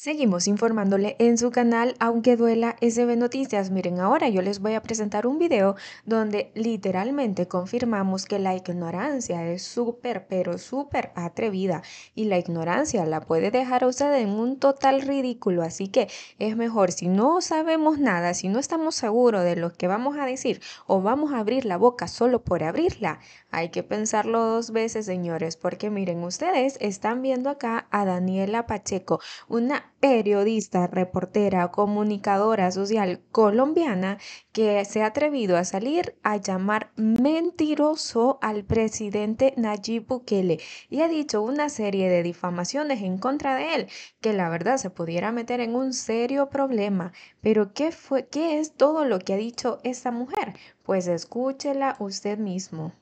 Seguimos informándole en su canal, aunque duela SB Noticias. Miren, ahora yo les voy a presentar un video donde literalmente confirmamos que la ignorancia es súper, pero súper atrevida. Y la ignorancia la puede dejar a usted en un total ridículo. Así que es mejor, si no sabemos nada, si no estamos seguros de lo que vamos a decir o vamos a abrir la boca solo por abrirla, hay que pensarlo dos veces, señores, porque miren, ustedes están viendo acá a Daniela Pacheco, una periodista, reportera, comunicadora social colombiana que se ha atrevido a salir a llamar mentiroso al presidente Nayib Bukele y ha dicho una serie de difamaciones en contra de él, que la verdad se pudiera meter en un serio problema. Pero ¿qué qué es todo lo que ha dicho esta mujer? Pues escúchela usted mismo.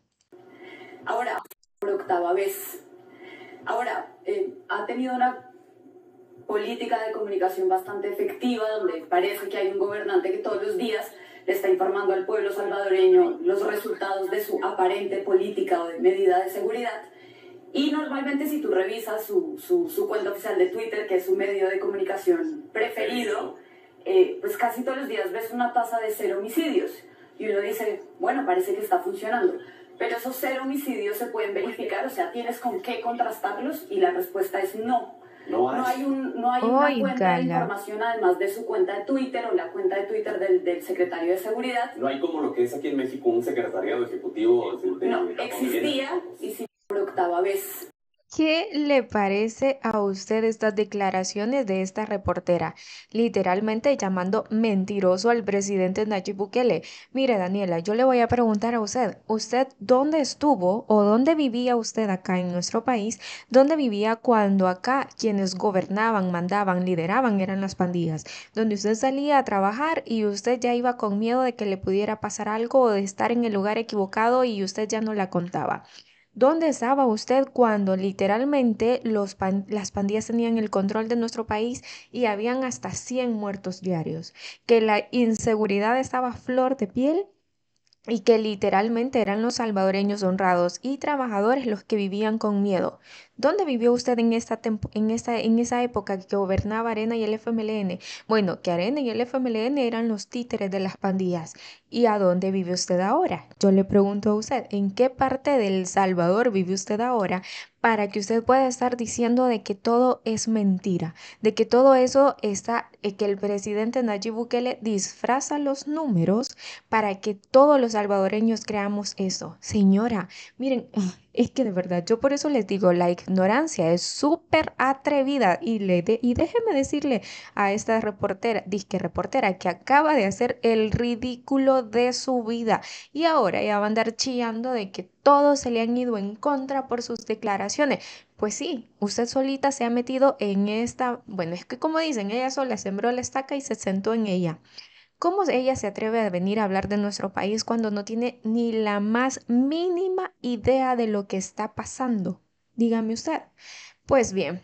Ahora, por octava vez. Ahora, eh, ha tenido una política de comunicación bastante efectiva, donde parece que hay un gobernante que todos los días le está informando al pueblo salvadoreño los resultados de su aparente política o de medida de seguridad. Y normalmente si tú revisas su, su, cuenta oficial de Twitter, que es su medio de comunicación preferido, eh, pues casi todos los días ves una tasa de cero homicidios. Y uno dice, bueno, parece que está funcionando. Pero esos cero homicidios se pueden verificar, o sea, tienes con qué contrastarlos y la respuesta es no. No, hay, un, no hay una cuenta de información además de su cuenta de Twitter o la cuenta de Twitter del, del, secretario de Seguridad. No hay como lo que es aquí en México un secretariado ejecutivo. De, no, existía y si por octava vez ¿Qué le parece a usted estas declaraciones de esta reportera? Literalmente llamando mentiroso al presidente Nayib Bukele. Mire, Daniela, yo le voy a preguntar a usted, ¿usted dónde estuvo o dónde vivía usted acá en nuestro país? ¿Dónde vivía cuando acá quienes gobernaban, mandaban, lideraban eran las pandillas? ¿Dónde usted salía a trabajar y usted ya iba con miedo de que le pudiera pasar algo o de estar en el lugar equivocado y usted ya no la contaba. ¿Dónde estaba usted cuando literalmente las pandillas tenían el control de nuestro país y habían hasta 100 muertos diarios? Que la inseguridad estaba flor de piel y que literalmente eran los salvadoreños honrados y trabajadores los que vivían con miedo. ¿Dónde vivió usted en, esta en, esta, en esa época que gobernaba Arena y el FMLN? Bueno, que Arena y el FMLN eran los títeres de las pandillas. ¿Y a dónde vive usted ahora? Yo le pregunto a usted, ¿en qué parte del Salvador vive usted ahora para que usted pueda estar diciendo de que todo es mentira, de que todo eso está, eh, que el presidente Nayib Bukele disfraza los números para que todos los salvadoreños creamos eso? Señora, miren, es que de verdad, yo por eso les digo, la ignorancia es súper atrevida y, y déjeme decirle a esta reportera, disque reportera, que acaba de hacer el ridículo de su vida y ahora ya va a andar chillando de que todos se le han ido en contra por sus declaraciones. Pues sí, usted solita se ha metido en esta, bueno, es que como dicen, ella sola sembró la estaca y se sentó en ella. ¿Cómo ella se atreve a venir a hablar de nuestro país cuando no tiene ni la más mínima idea de lo que está pasando? Dígame usted. Pues bien,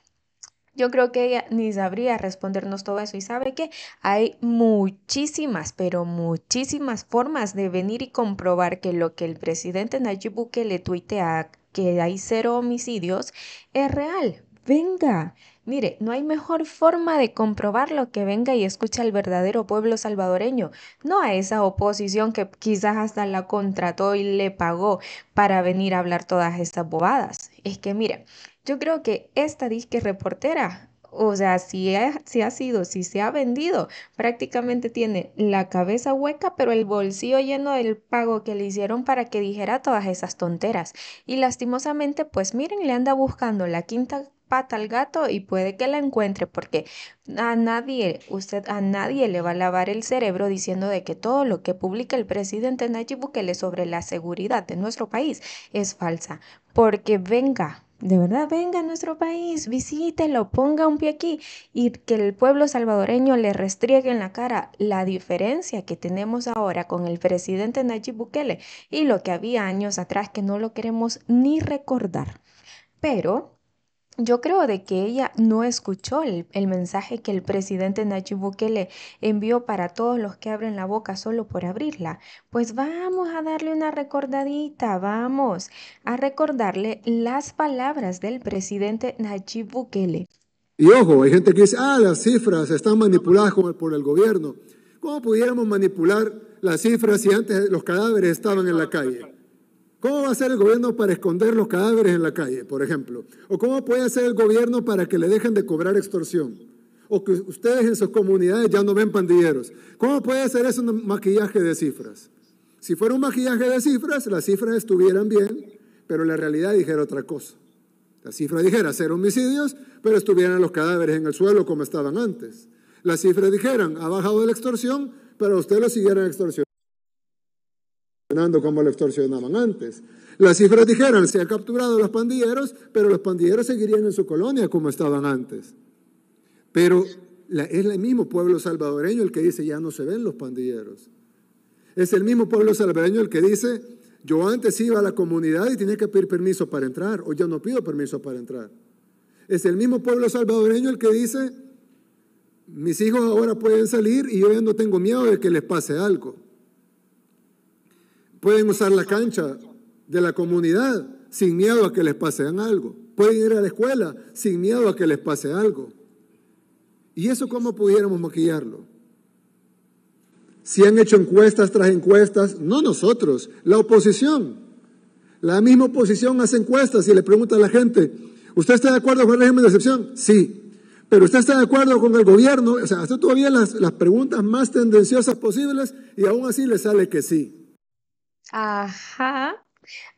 yo creo que ella ni sabría respondernos todo eso y sabe que hay muchísimas, pero muchísimas formas de venir y comprobar que lo que el presidente Nayib Bukele tuitea, que hay cero homicidios, es real venga. Mire, no hay mejor forma de comprobarlo que venga y escucha al verdadero pueblo salvadoreño, no a esa oposición que quizás hasta la contrató y le pagó para venir a hablar todas estas bobadas. Es que mire, yo creo que esta disque reportera o sea, si, si, ha sido, si se ha vendido, prácticamente tiene la cabeza hueca, pero el bolsillo lleno del pago que le hicieron para que dijera todas esas tonteras. Y lastimosamente, pues miren, le anda buscando la quinta pata al gato y puede que la encuentre porque a nadie, usted a nadie le va a lavar el cerebro diciendo de que todo lo que publica el presidente Nayib Bukele sobre la seguridad de nuestro país es falsa, porque venga, de verdad, venga a nuestro país, visítelo, ponga un pie aquí y que el pueblo salvadoreño le restriegue en la cara la diferencia que tenemos ahora con el presidente Nayib Bukele y lo que había años atrás que no lo queremos ni recordar. Pero yo creo de que ella no escuchó el, mensaje que el presidente Nayib Bukele envió para todos los que abren la boca solo por abrirla. Pues vamos a darle una recordadita, vamos a recordarle las palabras del presidente Nachi Bukele. Y ojo, hay gente que dice, ah, las cifras están manipuladas por el gobierno. ¿Cómo pudiéramos manipular las cifras si antes los cadáveres estaban en la calle? ¿Cómo va a hacer el gobierno para esconder los cadáveres en la calle, por ejemplo? ¿O cómo puede hacer el gobierno para que le dejen de cobrar extorsión? ¿O que ustedes en sus comunidades ya no ven pandilleros? ¿Cómo puede hacer eso un maquillaje de cifras? Si fuera un maquillaje de cifras, las cifras estuvieran bien, pero la realidad dijera otra cosa. La cifra dijera hacer homicidios, pero estuvieran los cadáveres en el suelo como estaban antes. Las cifras dijeran, ha bajado la extorsión, pero ustedes lo siguieran extorsionando como lo extorsionaban antes. Las cifras dijeron, se ha capturado los pandilleros, pero los pandilleros seguirían en su colonia como estaban antes. Pero es el mismo pueblo salvadoreño el que dice, ya no se ven los pandilleros. Es el mismo pueblo salvadoreño el que dice, yo antes iba a la comunidad y tenía que pedir permiso para entrar, o yo no pido permiso para entrar. Es el mismo pueblo salvadoreño el que dice, mis hijos ahora pueden salir y yo ya no tengo miedo de que les pase algo. Pueden usar la cancha de la comunidad sin miedo a que les pase algo. Pueden ir a la escuela sin miedo a que les pase algo. ¿Y eso cómo pudiéramos maquillarlo? Si han hecho encuestas tras encuestas, no nosotros, la oposición. La misma oposición hace encuestas y le pregunta a la gente, ¿usted está de acuerdo con el régimen de excepción? Sí. ¿Pero usted está de acuerdo con el gobierno? O sea, hace todavía las, las preguntas más tendenciosas posibles y aún así le sale que sí. Ajá,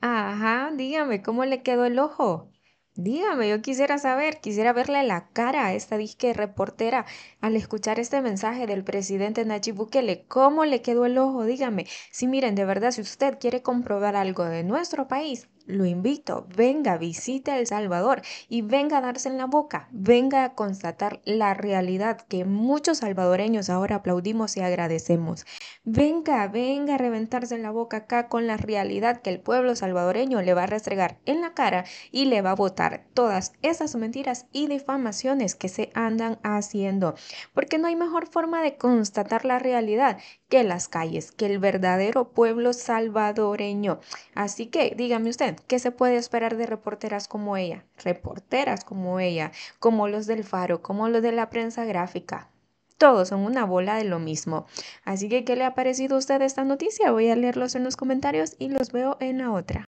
ajá, dígame, ¿cómo le quedó el ojo? Dígame, yo quisiera saber, quisiera verle la cara a esta disque reportera al escuchar este mensaje del presidente Nachi Bukele. ¿Cómo le quedó el ojo? Dígame. Si miren, de verdad, si usted quiere comprobar algo de nuestro país, lo invito, venga, visite El Salvador y venga a darse en la boca, venga a constatar la realidad que muchos salvadoreños ahora aplaudimos y agradecemos. Venga, venga a reventarse en la boca acá con la realidad que el pueblo salvadoreño le va a restregar en la cara y le va a votar todas esas mentiras y difamaciones que se andan haciendo, porque no hay mejor forma de constatar la realidad en las calles, que el verdadero pueblo salvadoreño. Así que dígame usted, ¿qué se puede esperar de reporteras como ella? Reporteras como ella, como los del Faro, como los de la prensa gráfica. Todos son una bola de lo mismo. Así que, ¿qué le ha parecido a usted esta noticia? Voy a leerlos en los comentarios y los veo en la otra.